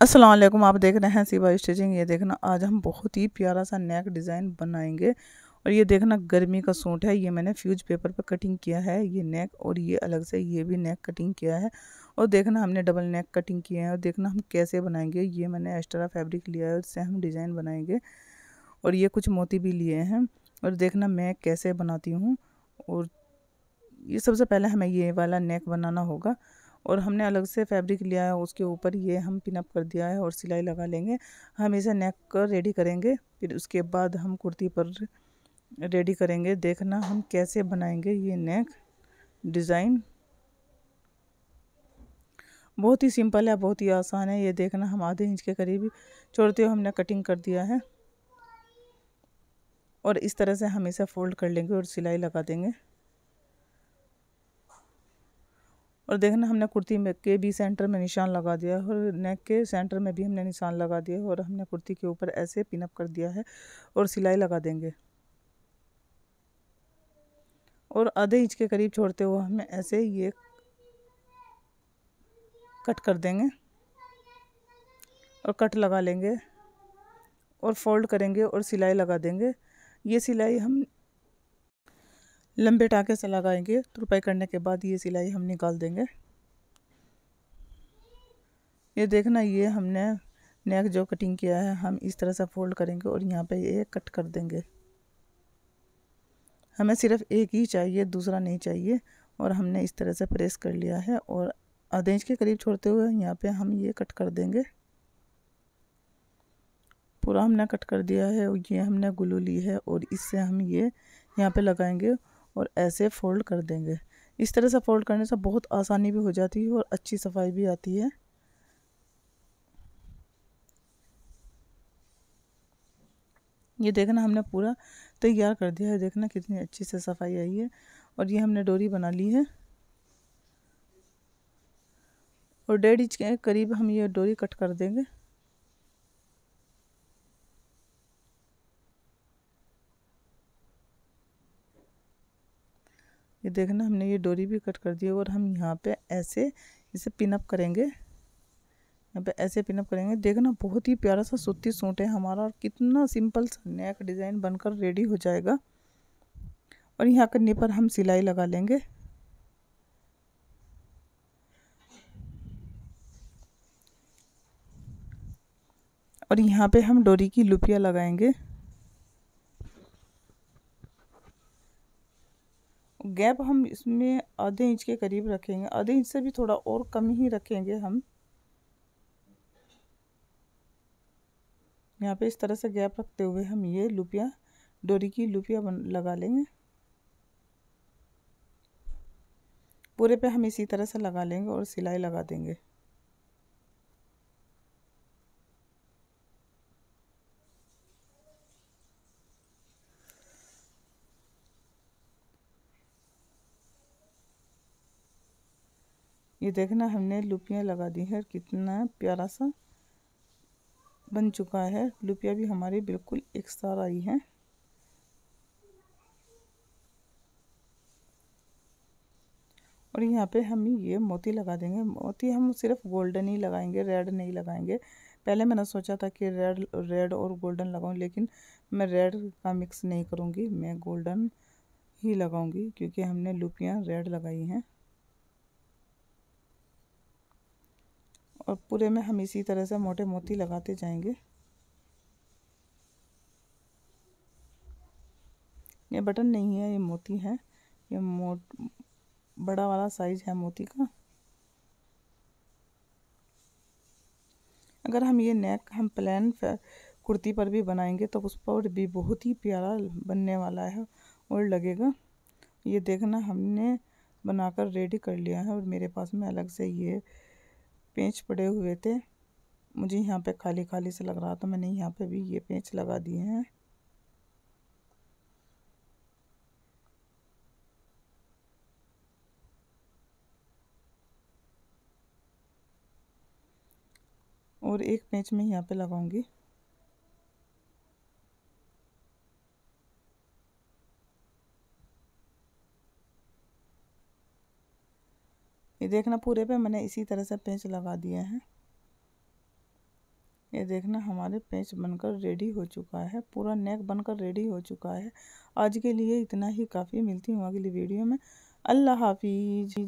असलम आप देख रहे हैं सिवा स्टिचिंग ये देखना आज हम बहुत ही प्यारा सा नेक डिज़ाइन बनाएंगे और ये देखना गर्मी का सूट है ये मैंने फ्यूज पेपर पर कटिंग किया है ये नेक और ये अलग से ये भी नेक कटिंग किया है और देखना हमने डबल नेक कटिंग किया है और देखना हम कैसे बनाएंगे ये मैंने एक्स्ट्रा फैब्रिक लिया है उससे हम डिज़ाइन बनाएंगे और ये कुछ मोती भी लिए हैं और देखना मैं कैसे बनाती हूँ और ये सबसे पहले हमें ये वाला नेक बनाना होगा और हमने अलग से फैब्रिक लिया है उसके ऊपर ये हम पिनअप कर दिया है और सिलाई लगा लेंगे हम इसे नेक कर रेडी करेंगे फिर उसके बाद हम कुर्ती पर रेडी करेंगे देखना हम कैसे बनाएंगे ये नेक डिज़ाइन बहुत ही सिंपल है बहुत ही आसान है ये देखना हम आधे इंच के करीब छोड़ते हुए हमने कटिंग कर दिया है और इस तरह से हम इसे फ़ोल्ड कर लेंगे और सिलाई लगा देंगे और देखना हमने कुर्ती में के भी सेंटर में निशान लगा दिया है और नेक के सेंटर में भी हमने निशान लगा दिया है और हमने कुर्ती के ऊपर ऐसे पिनअप कर दिया है और सिलाई लगा देंगे और आधे इंच के करीब छोड़ते हुए हमें ऐसे ये कट कर देंगे और कट लगा लेंगे और फोल्ड करेंगे और सिलाई लगा देंगे ये सिलाई हम लंबे टाँके से लगाएंगे तुरपाई तो करने के बाद ये सिलाई हम निकाल देंगे ये देखना ये हमने नेक जो कटिंग किया है हम इस तरह से फोल्ड करेंगे और यहाँ पे ये कट कर देंगे हमें सिर्फ एक ही चाहिए दूसरा नहीं चाहिए और हमने इस तरह से प्रेस कर लिया है और आधे इंच के करीब छोड़ते हुए यहाँ पे हम ये कट कर देंगे पूरा हमने कट कर दिया है और ये हमने गुलू ली है और इससे हम ये यहाँ पे लगाएंगे और ऐसे फ़ोल्ड कर देंगे इस तरह से फ़ोल्ड करने से बहुत आसानी भी हो जाती है और अच्छी सफाई भी आती है ये देखना हमने पूरा तैयार कर दिया है देखना कितनी अच्छी से सफाई आई है और ये हमने डोरी बना ली है और डेढ़ इंच के करीब हम ये डोरी कट कर देंगे ये देखना हमने ये डोरी भी कट कर दी और हम यहाँ पे ऐसे इसे पिनअप करेंगे यहाँ पे ऐसे पिनअप करेंगे देखना बहुत ही प्यारा सा सूती सूट है हमारा और कितना सिंपल सा नेक डिज़ाइन बनकर रेडी हो जाएगा और यहाँ करने पर हम सिलाई लगा लेंगे और यहाँ पे हम डोरी की लुपिया लगाएंगे गैप हम इसमें आधे इंच के करीब रखेंगे आधे इंच से भी थोड़ा और कम ही रखेंगे हम यहाँ पे इस तरह से गैप रखते हुए हम ये लुपिया डोरी की लुपिया बन लगा लेंगे पूरे पे हम इसी तरह से लगा लेंगे और सिलाई लगा देंगे ये देखना हमने लुपियाँ लगा दी है और कितना प्यारा सा बन चुका है लुपिया भी हमारी बिल्कुल एक सार आई है और यहाँ पे हम ये मोती लगा देंगे मोती हम सिर्फ गोल्डन ही लगाएंगे रेड नहीं लगाएंगे पहले मैंने सोचा था कि रेड रेड और गोल्डन लगाऊं लेकिन मैं रेड का मिक्स नहीं करूँगी मैं गोल्डन ही लगाऊंगी क्योंकि हमने लुपियाँ रेड लगाई हैं और पूरे में हम इसी तरह से मोटे मोती लगाते जाएंगे ये बटन नहीं है ये मोती है ये मोट बड़ा वाला साइज है मोती का अगर हम ये नेक हम प्लान कुर्ती पर भी बनाएंगे तो उस पर भी बहुत ही प्यारा बनने वाला है और लगेगा ये देखना हमने बनाकर रेडी कर लिया है और मेरे पास में अलग से ये पेंच पड़े हुए थे मुझे यहाँ पे खाली खाली से लग रहा था मैंने यहाँ पे भी ये पेंच लगा दिए हैं और एक पेंच में यहाँ पे लगाऊंगी ये देखना पूरे पे मैंने इसी तरह से पेंच लगा दिया है ये देखना हमारे पेंच बनकर रेडी हो चुका है पूरा नेक बनकर रेडी हो चुका है आज के लिए इतना ही काफ़ी मिलती हूँ अगली वीडियो में अल्लाह हाफिज